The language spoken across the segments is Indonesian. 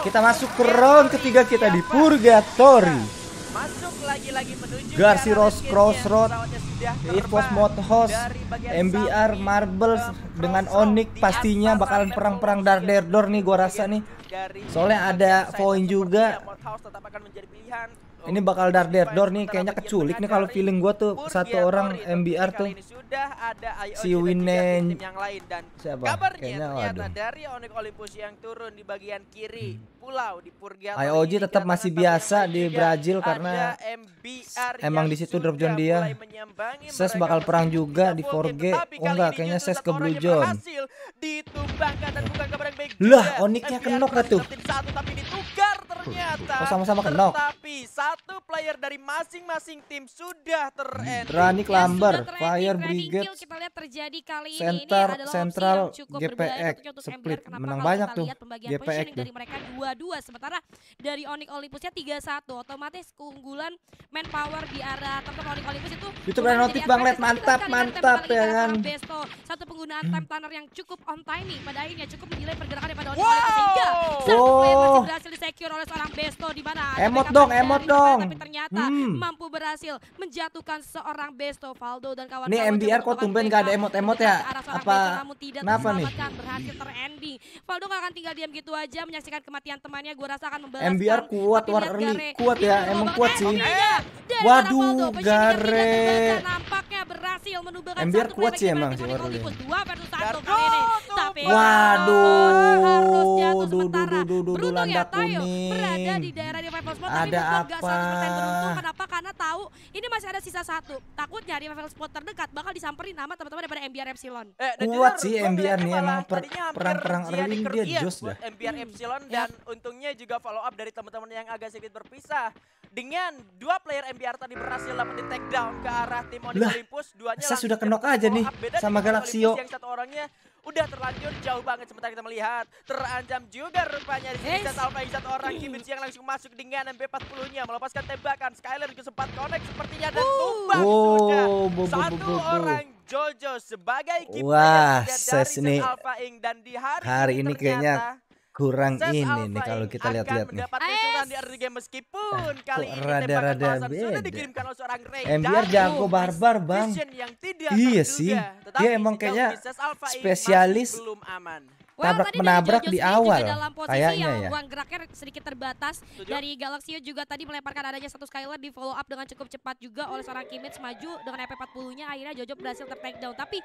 Kita masuk ke round ketiga kita di Purgatory. Masuk lagi-lagi menuju Garci Rose Crossroad, Evos Host, MBR Marbles dengan Onyx pastinya bakalan perang-perang dar derdor nih gua rasa nih. Soalnya ada Voin juga. Ini bakal dar der door nih kayaknya keculik nih kalau feeling gua tuh satu iya, orang MBR tuh. si Winen yang lain dan siapa? kayaknya ternyata dari Onyx Olympus yang turun di bagian kiri hmm. pulau di Purgatory. IOG tetap masih biasa di Brazil karena emang di situ drop zone dia. Ses bakal perang juga di 4G. Oh enggak, kayaknya Ses ke Blue John. Lah, Onyxnya kenok gak tuh? ternyata. Oh, sama-sama kenal. Tapi satu player dari masing-masing tim sudah ter lamber, ya, Fire Brigade. Kita lihat terjadi kali ini. Center, ini Central GPX e split menang banyak tuh. GPX e dari mereka dua-dua sementara dari Onyx Olympusnya 3-1 otomatis keunggulan manpower di arah tempat Onyx Olympus itu itu notif Bang Red mantap mantap ya kan. Besto satu penggunaan hmm. time planner yang cukup on timing pada akhirnya cukup menilai pergerakan daripada Onyx Olympus sehingga satu player masih berhasil secure oleh seorang Besto di mana emot dong, emot dong. Tapi ternyata hmm. mampu berhasil menjatuhkan seorang Besto Valdo dan kawan-kawan. ini MBR kok tumben gak ada emot-emot ya? Apa? Kenapa nih? Berhasil terending. Valdo gak akan tinggal diam gitu aja menyaksikan kematian temannya. gue rasa akan membalaskan. MBR kuat, war early kuat ya, iya, emang kuat sih. Iya. Waduh, Gare berhasil menubuhkan satu kuat sih emang sih Walaupun dua satu kali ini. Tapi waduh harus jatuh sementara. Beruntung ya Tayo berada di daerah di Revival Spot tapi nggak 100% beruntung kenapa? Karena tahu ini masih ada sisa satu. Takutnya di level Spot terdekat bakal disamperin nama teman-teman daripada MBR Epsilon. Eh, kuat sih MBR nih emang perang-perang early dia jos dah. MBR Epsilon hmm, dan ya. untungnya juga follow up dari teman-teman yang agak sedikit berpisah dengan dua player MBR tadi berhasil take down ke arah tim Onyx Olympus. Duanya saya sudah kenok aja nih sama Galaxio. Yang satu orangnya udah terlanjur jauh banget sementara kita melihat terancam juga rupanya di sini yes. Alpha satu orang Kibic yang langsung masuk dengan MP40-nya melepaskan tembakan Skyler juga sempat connect sepertinya dan tumbang oh, sudah satu orang Jojo sebagai kiper dari Alpha Ing dan di hari, hari ini kayaknya kurang ini nih kalau kita lihat-lihat nih. Ah, rada-rada beda. Dikirimkan oleh seorang MBR jago barbar bang. iya sih. Dia emang kayaknya spesialis well, tabrak menabrak di awal dalam posisi kayaknya yang ya. ruang geraknya sedikit terbatas Tujuh. dari Galaxy juga tadi melemparkan adanya satu Skylar di follow up dengan cukup cepat juga oleh seorang Kimmich maju dengan EP40-nya akhirnya Jojo berhasil ter down tapi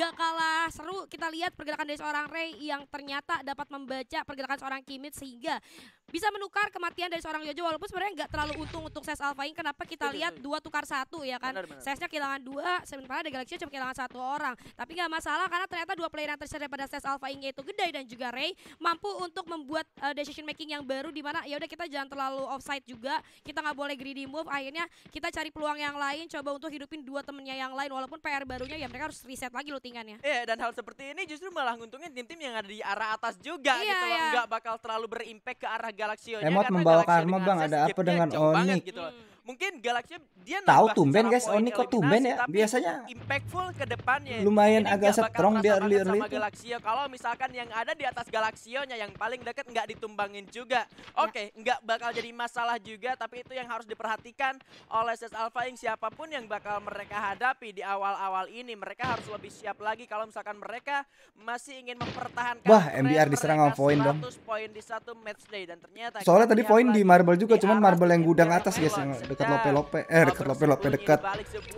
gak kalah seru kita lihat pergerakan dari seorang Ray yang ternyata dapat membaca pergerakan seorang Kimmich sehingga bisa menukar kematian dari seorang Jojo walaupun sebenarnya nggak terlalu untung untuk Ses Alphaing kenapa kita lihat dua tukar satu ya kan Sesnya kehilangan dua sementara dari Galaxy cuma kehilangan satu orang tapi nggak masalah karena ternyata dua player yang pada pada Ses Alfaing yaitu Gede Hyundai dan juga Ray mampu untuk membuat uh, decision making yang baru di mana ya udah kita jangan terlalu offside juga, kita nggak boleh greedy move. Akhirnya kita cari peluang yang lain, coba untuk hidupin dua temennya yang lain walaupun PR barunya ya mereka harus reset lagi lootingannya. Iya, yeah, dan hal seperti ini justru malah nguntungin tim-tim yang ada di arah atas juga yeah, gitu loh. Yeah. Nggak bakal terlalu berimpact ke arah galaxio Emot membawa karma Bang, ada apa dengan Onyx? Gitu hmm mungkin Galaxy dia tahu tumben guys Oni oh, kok tumben ya biasanya impactful ke depannya lumayan agak strong dia early early Galaxy kalau misalkan yang ada di atas Galaxionya yang paling deket nggak ditumbangin juga ya. oke okay, nggak bakal jadi masalah juga tapi itu yang harus diperhatikan oleh Ses Alpha yang siapapun yang bakal mereka hadapi di awal-awal ini mereka harus lebih siap lagi kalau misalkan mereka masih ingin mempertahankan wah mbr diserang sama poin dong poin di satu match day dan ternyata soalnya tadi poin di marble juga cuman marble yang gudang atas guys yang dekat lope-lope nah, eh dekat lope-lope dekat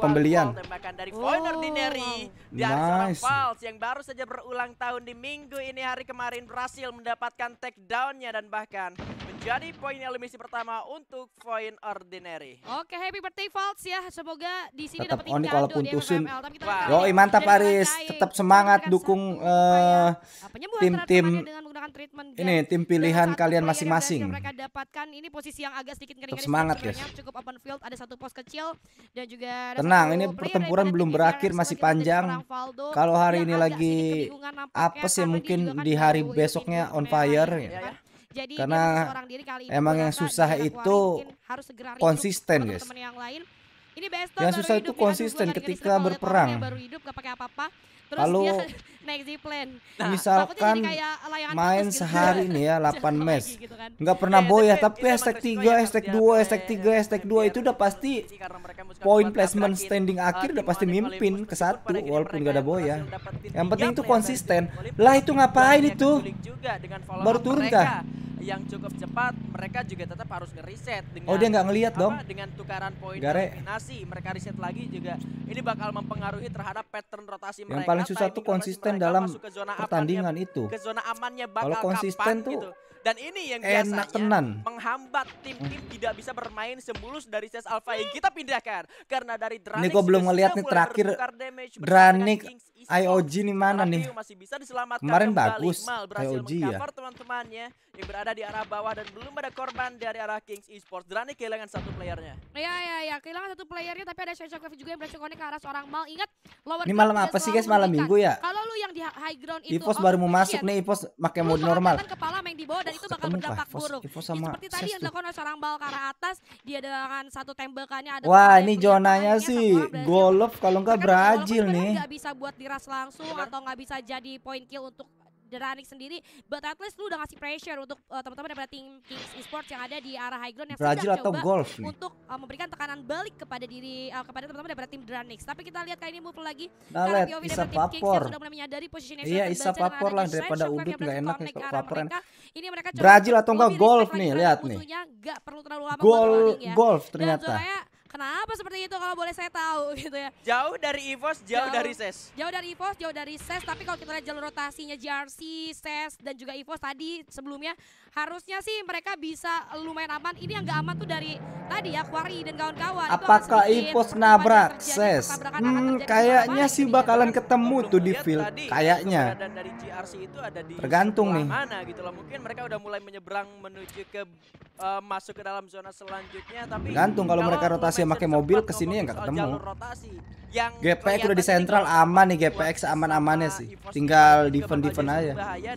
pembelian oh. nice yang baru saja berulang tahun di minggu ini hari kemarin berhasil mendapatkan takedownnya dan bahkan jadi poin eliminasi pertama untuk poin ordinary. Oke, happy birthday Falls ya. Semoga di sini dapat ini kalau tusun. Yo, mantap Aris. Tetap semangat kan dukung eh, nah, tim-tim mendapatkan treatment gas. Ini tim pilihan kalian masing-masing. Mereka dapatkan ini posisi yang agak sedikit ngeri Semangat guys. Cukup open field, ada satu pos kecil dan juga Tenang, ini pertempuran belum berakhir masih panjang. Kalau hari ini lagi apa sih mungkin di hari ya, besoknya on fire ya. Jadi karena diri kali emang yang susah itu harus segera konsisten guys. Yang, lain. Ini yang susah itu konsisten ketika berperang. Baru hidup, gak pakai apa-apa. Terus Lalu dia naik zipline. Nah, Misalkan kayak main gitu. sehari gitu. nih ya 8 mes. Gitu kan. pernah nah, iya, boya ya, tapi hashtag 3, hashtag 2, ya, hashtag 3, ya. hashtag 2 itu udah pasti poin placement gitu, standing eh, akhir udah pasti mimpin ke satu walaupun gak ada boya. Yang penting itu konsisten. Lah itu ngapain iya, itu? Baru turun kah? yang cukup cepat, mereka juga tetap harus ngeriset dengan Oh, dia nggak ngelihat dong. Dengan tukaran poin dominasi, mereka riset lagi juga. Ini bakal mempengaruhi terhadap pattern rotasi yang mereka. Yang paling susah tuh konsisten dalam pertandingan amannya, itu. Ke zona amannya bakal Kalau konsisten kapan, tuh gitu. Dan ini yang biasanya tenan. menghambat tim-tim hmm. tidak bisa bermain semulus dari ses Alpha yang kita pindahkan. Karena dari Dranik Ini gue belum ngeliat nih terakhir Dranik IOG nih mana nih? Masih bisa diselamatkan Kemarin kembali. bagus. Mal berhasil IOG ya. teman-temannya yang berada di arah bawah dan belum ada korban dari arah Kings Esports. Drani kehilangan satu playernya. Iya iya iya, kehilangan satu playernya tapi ada Shashok juga yang berhasil konek ke arah seorang Mal. Ingat, lower Ini malam apa sih guys? Malam Minggu ya? Kalau lu yang di high ground itu Ipos oh, baru mau masuk nih, Ipos pakai mode normal. Kepala main di bawah dan itu bakal berdampak buruk. Ipos sama seperti tadi yang dilakukan oleh seorang Mal ke arah atas, dia dengan satu tembakannya ada Wah, ini zonanya sih Golov kalau enggak Brazil kan nih. bisa buat langsung Benar. atau nggak bisa jadi point kill untuk Dranik sendiri but at least lu udah ngasih pressure untuk uh, teman-teman daripada tim Kings Esports yang ada di arah high ground yang Brazil sudah atau coba golf untuk uh, memberikan tekanan balik kepada diri uh, kepada teman-teman daripada tim Dranik. Tapi kita lihat kali ini move lagi nah, karena POV dari tim Kings yang sudah mulai Iya, Isa lah daripada udut nggak enak nih mereka. Ini mereka Brazil atau enggak golf nih, lihat nih. Ya. golf golf ternyata. Kenapa seperti itu kalau boleh saya tahu gitu ya? Jauh dari EVOS, jauh, jauh dari SES. Jauh dari EVOS, jauh dari SES. Tapi kalau kita lihat jalur rotasinya JRC, SES, dan juga EVOS tadi sebelumnya. Harusnya sih mereka bisa lumayan aman. Ini yang gak aman tuh dari tadi ya, Quarry dan kawan-kawan. Apakah EVOS nabrak SES? Hmm, kayaknya sih ya. bakalan ketemu tuh di field. Kayaknya. Tergantung nih. Mana gitu loh. Mungkin mereka udah mulai menyeberang menuju ke uh, masuk ke dalam zona selanjutnya tapi gantung kalau, kalau mereka rotasi pakai mobil ke sini ya nggak ketemu rotasi yang GPX udah di sentral aman nih GPX aman-amannya sih tinggal defend-defend aja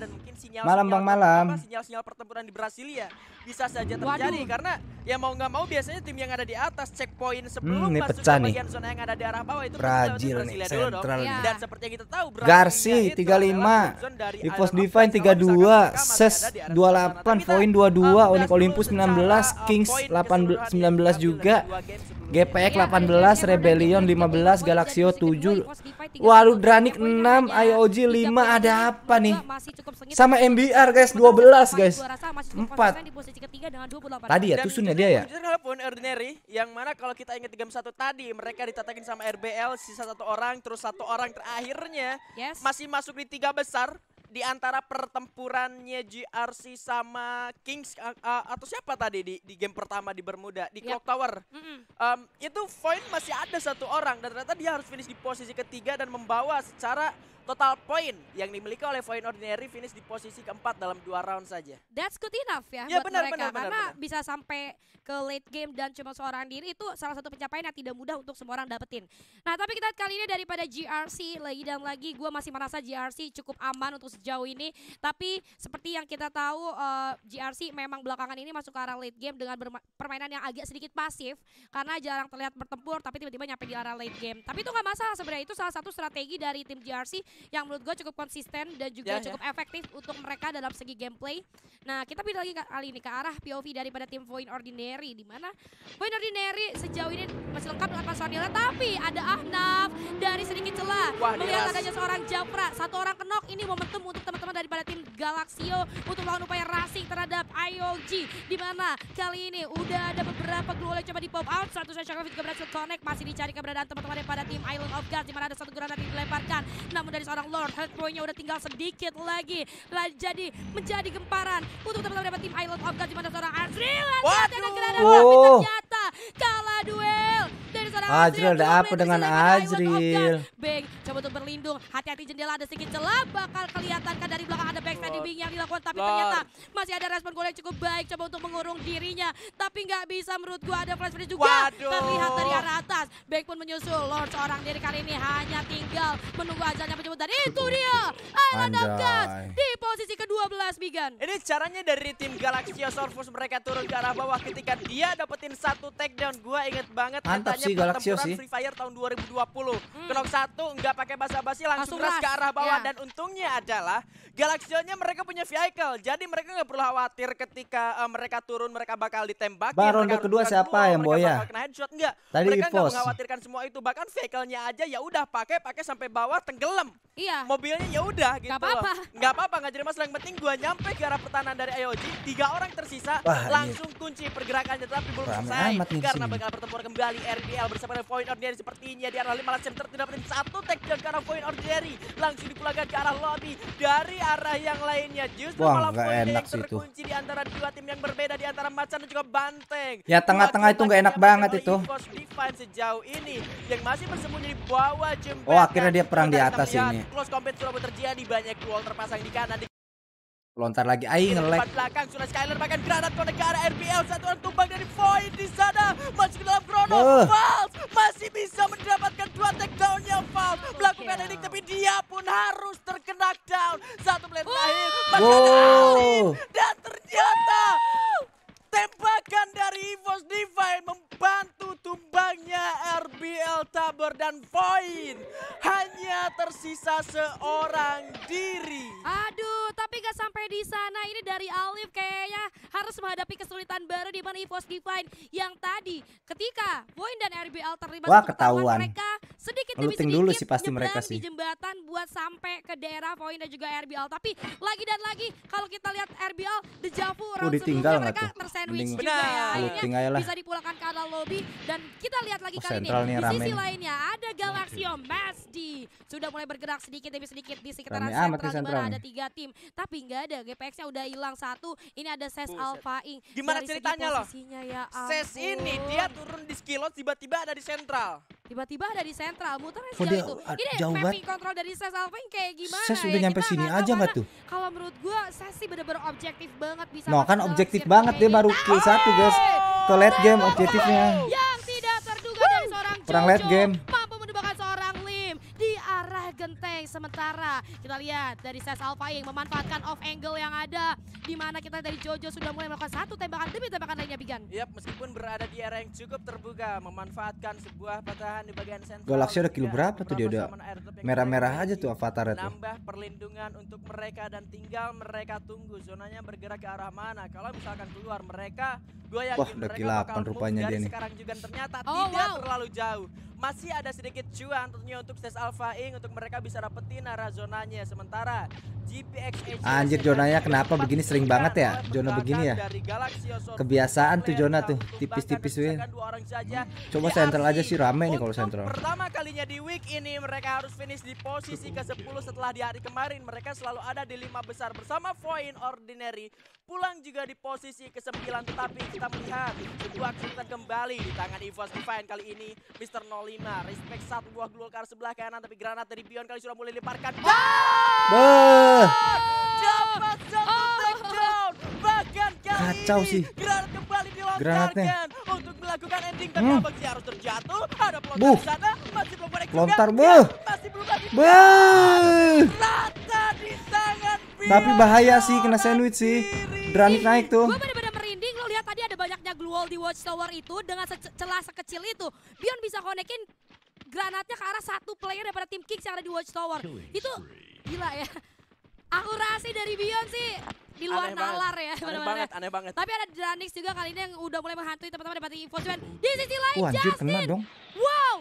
dan sinyal malam Bang malam sinyal-sinyal pertempuran di Brasilia ya, bisa saja terjadi Waduh. karena ya mau nggak mau biasanya tim yang ada di atas checkpoint hmm, sebelum hmm, ini pecah nih. zona yang ada di arah bawah itu kan Brazil nih sentral dan seperti yang kita tahu Garci 35 Evos Divine 32 Ses 28 poin 22 Unik Olympus 19 uh, Kings 18, 19 juga GPX 18, iya, Rebellion 15, Galaxio 7, Dranik 6, IOG 5, ada apa nih? Sama MBR guys, 12 guys. 4. Tadi ya tusunnya dia ya. ordinary yang mana kalau kita ingat game satu tadi mereka ditatakin sama RBL sisa satu orang terus satu orang terakhirnya masih masuk di tiga besar di antara pertempurannya GRC sama Kings uh, uh, atau siapa tadi di, di game pertama di Bermuda di yep. Clock Tower. Mm -hmm. um, itu Void masih ada satu orang dan ternyata dia harus finish di posisi ketiga dan membawa secara total poin yang dimiliki oleh Void Ordinary finish di posisi keempat dalam dua round saja. That's good enough ya, ya buat benar, mereka benar, karena benar. bisa sampai ke late game dan cuma seorang diri itu salah satu pencapaian yang tidak mudah untuk semua orang dapetin. Nah tapi kita kali ini daripada GRC lagi dan lagi gue masih merasa GRC cukup aman untuk sejauh ini. Tapi seperti yang kita tahu uh, eh, GRC memang belakangan ini masuk ke arah late game dengan permainan yang agak sedikit pasif karena jarang terlihat bertempur tapi tiba-tiba nyampe di arah late game. Tapi itu gak masalah sebenarnya itu salah satu strategi dari tim GRC yang menurut gue cukup konsisten dan juga yeah, ya. cukup yeah. efektif untuk mereka dalam segi gameplay. Nah, kita pindah lagi kali ini ke arah POV daripada tim Void Ordinary di mana Void Ordinary sejauh ini masih lengkap dengan personilnya tapi ada Ahnaf dari sedikit celah melihat adanya seorang Jafra, satu orang kenok ini momentum untuk teman Galaxio untuk melakukan upaya Racing terhadap IOG. Di mana kali ini udah ada beberapa gol yang coba di pop out. Satu saja juga berhasil connect. Masih dicari keberadaan teman teman pada tim Island of Gods Di mana ada satu granat yang dilemparkan. Namun dari seorang Lord, health point-nya udah tinggal sedikit lagi. Jadi menjadi gemparan untuk teman-teman dari tim Island of Gods Di mana seorang Azril. Dengan granat tapi ternyata kalah duel. Azril ada apa dengan Azril? Bang coba untuk berlindung. Hati-hati jendela ada sedikit celah bakal kelihatan kan dari belakang ada backside di Bing yang dilakukan tapi ternyata masih ada respon gol yang cukup baik coba untuk mengurung dirinya tapi nggak bisa menurut gua ada flash juga Waduh. terlihat dari arah atas. back pun menyusul Lord seorang diri kali ini hanya tinggal menunggu ajalnya menyebut dan itu dia Island of Gas di posisi ke-12 Bigan. Ini caranya dari tim Galaxy Sorfus mereka turun ke arah bawah ketika dia dapetin satu takedown. Gua inget banget Mantap sih Galaxio sih. Free Fire tahun 2020. Hmm. Knock 1 nggak pakai basa-basi langsung ras ke arah bawah. Yeah. Dan untungnya adalah Galaxionya mereka punya vehicle. Jadi mereka nggak perlu khawatir ketika uh, mereka turun mereka bakal ditembak. Ya, bah, ronde kedua siapa yang boya? Kena headshot enggak? Tadi mereka nggak mengkhawatirkan semua itu. Bahkan vehicle-nya aja ya udah pakai pakai sampai bawah tenggelam. Iya. Mobilnya ya udah gitu. Gak apa-apa. Gak apa-apa gak jadi masalah. Yang penting gue nyampe ke arah pertahanan dari AOG. Tiga orang tersisa Wah, iya. langsung iya. kunci pergerakannya tapi belum selesai karena bakal bertempur kembali RDL bersama dengan Point Ordinary sepertinya di arah malah Scepter tidak dapetin satu tag dan ke arah Point Ordinary langsung dipulangkan ke arah lobby dari arah yang lainnya justru Wah, malah Point yang terkunci di antara dua tim yang berbeda di antara Macan dan juga Banteng. Ya tengah-tengah itu nggak enak banget itu. Sejauh ini yang masih bersembunyi di bawah jembatan. Oh akhirnya dia perang di atas ini close combat sudah terjadi banyak wall terpasang di kanan di lontar lagi aing ngelek belakang sudah Skyler bahkan granat kode ke arah RPL satu orang tumbang dari Void di sana masuk ke dalam Chrono uh. Eh. False masih bisa mendapatkan dua takedown yang False oh, melakukan iya. ini tapi dia pun harus terkena down satu player terakhir wow. dan ternyata tembakan dari Evos Divine membantu tumbangnya RBL Taber dan poin. Hanya tersisa seorang diri. Aduh, tapi gak sampai di sana. Ini dari Alif kayaknya harus menghadapi kesulitan baru di mana EVOS Divine yang tadi ketika poin dan RBL terlibat Wah, ketahuan. mereka sedikit demi sedikit dulu sih pasti mereka sih. di jembatan buat sampai ke daerah poin dan juga RBL. Tapi lagi dan lagi kalau kita lihat RBL, Dejavu, round oh, ditinggal mereka tuh? tersandwich Mending. juga ya. bisa dipulangkan ke lobby dan kita lihat lagi oh, kali ini di rame. sisi lainnya ada Galaxio Masdi sudah mulai bergerak sedikit demi sedikit di sekitaran rame central, ada tiga tim tapi nggak ada GPX-nya udah hilang satu ini ada Ses Buset. Alpha Ing gimana Dari ceritanya loh ya Ses ini dia turun di skillot tiba-tiba ada di sentral tiba-tiba ada di sentral Muter aja oh, itu ah, ini jauh mapping kontrol dari Ses Alpha Ing kayak gimana Ses ya? udah nyampe Kita sini aja nggak tuh kalau menurut gue, Ses sih bener-bener objektif banget bisa no kan objektif banget dia baru kill satu guys ke late game objektifnya kurang late game sementara. Kita lihat dari Ses yang memanfaatkan off angle yang ada. di mana kita dari Jojo sudah mulai melakukan satu tembakan demi tembakan lainnya Bigan. Yap, meskipun berada di area yang cukup terbuka. Memanfaatkan sebuah patahan di bagian sentral. Galaxy udah kilo berapa tuh dia udah merah-merah aja tuh avatar itu. Nambah perlindungan untuk mereka dan tinggal mereka tunggu. Zonanya bergerak ke arah mana. Kalau misalkan keluar mereka, gue yakin Wah, udah mereka bakal rupanya dia nih. sekarang juga ternyata oh, tidak wow. terlalu jauh masih ada sedikit cuan tentunya untuk stage Alpha Ing untuk mereka bisa dapetin arah zonanya sementara GPX Anjir zonanya kenapa begini sering banget ya zona begini ya kebiasaan tuh zona tuh tipis-tipis win hmm, coba ya, sentral aja sih rame nih kalau sentral pertama kalinya di week ini mereka harus finish di posisi ke-10 setelah di hari kemarin mereka selalu ada di lima besar bersama Voin Ordinary pulang juga di posisi ke-9 tetapi kita melihat sebuah kita kembali di tangan Evos Divine kali ini Mr. 08 5. Respect satu buah Glulkar sebelah kanan tapi granat dari Bion kali sudah mulai diparkan. Bah! Dapat satu takedown. Bahkan kali Kacau ini sih. granat kembali dilontarkan untuk melakukan ending tapi hmm. Abang sih harus terjatuh. Ada pelontar Buh. di sana masih belum ada Lontar, ya, buh. Masih belum lagi. Buh. Rata di tangan Bion. Tapi bahaya sih kena sandwich sih. Granit naik tuh. Gua di watchtower itu dengan celah sekecil itu, Bion bisa konekin granatnya ke arah satu player daripada tim Kicks yang ada di watchtower. Itu gila ya. Akurasi dari Bion sih di luar aneh nalar banget. ya. Aneh bener -bener. banget, aneh banget. Tapi ada Dranix juga kali ini yang udah mulai menghantui teman-teman dari Info Di sisi lain Wah, Justin. kena dong. Wow,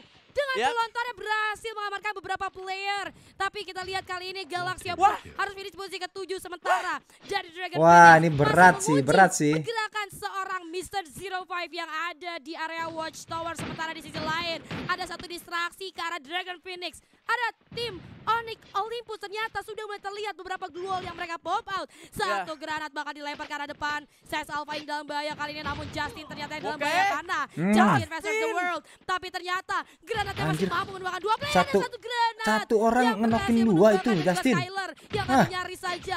dengan yep. pelontarnya berhasil mengamankan beberapa player. Tapi kita lihat kali ini Galaxy Wah. harus finish posisi ke-7 sementara. Jadi Dragon Wah, ini berat sih, berat sih. Gerakan seorang Mr. Zero Five yang ada di area Watchtower sementara di sisi lain ada satu distraksi ke arah Dragon Phoenix. Ada tim Onyx Olympus ternyata sudah mulai terlihat beberapa duel yang mereka pop out. Satu yeah. granat bakal dilempar ke arah depan. Ses Alpha yang dalam bahaya kali ini namun Justin ternyata yang dalam okay. bahaya karena mm. Justin versus the world. Tapi ternyata granatnya masih mampu menembakkan dua player satu, satu granat. Satu orang ngenokin dua itu Justin. Skyler yang ah. nyari saja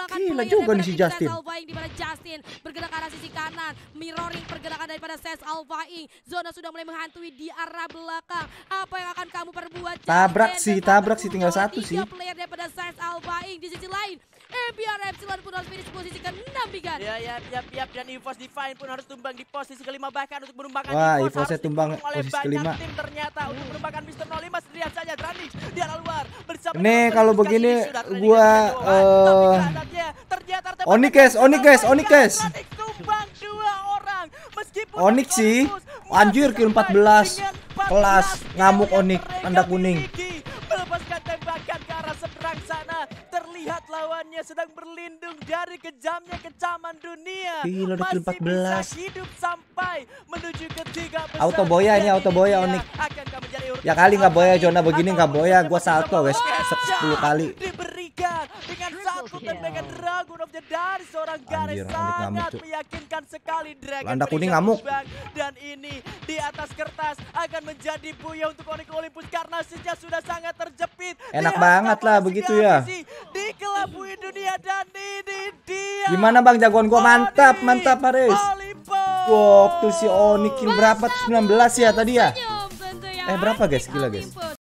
mengulangkan Gila juga nih si Justin. Alvaing di mana Justin bergerak ke arah sisi kanan, mirroring pergerakan daripada Ses Alvaing. Zona sudah mulai menghantui di arah belakang. Apa yang akan kamu perbuat? Tabrak sih, tabrak sih tinggal satu sih. player daripada Ses Alvaing di sisi lain. MBR Epsilon pun harus finish posisi ke-6 Bigan. Ya, ya, ya, ya. Dan Evos Divine pun harus tumbang di posisi kelima bahkan untuk menumbangkan Wah, harus tumbang posisi kelima. Tim ternyata untuk menumbangkan Mr. 05 sendirian saja. Drani, dia lalu Nih kalau begini gua Onikes, Onikes, Onikes. Onik sih. Anjir kill 14. Kelas ngamuk Onik tanda kuning. Lihat tembakan ke arah seberang sana. Terlihat lawannya sedang berlindung dari kejamnya kecaman dunia. Gila udah 14. bisa hidup sampai menuju ke tiga besar. Auto boya ini auto boya Onik. Akan Ya kali nggak boya zona begini nggak boya, gua salto guys, sepuluh kali. Diberikan dengan satu iya. tembakan Dragon of the dari seorang Gares sangat meyakinkan sekali Dragon. Landa kuning ngamuk. Dan ini di atas kertas akan menjadi buaya untuk Onyx Olympus karena sejak sudah sangat terjepit. Enak banget lah begitu ya. Di kelabui dunia dan ini dia. Gimana bang jagoan gua mantap mantap Haris. Waktu si Onyx berapa 19 ya tadi ya? Eh berapa guys? Gila guys.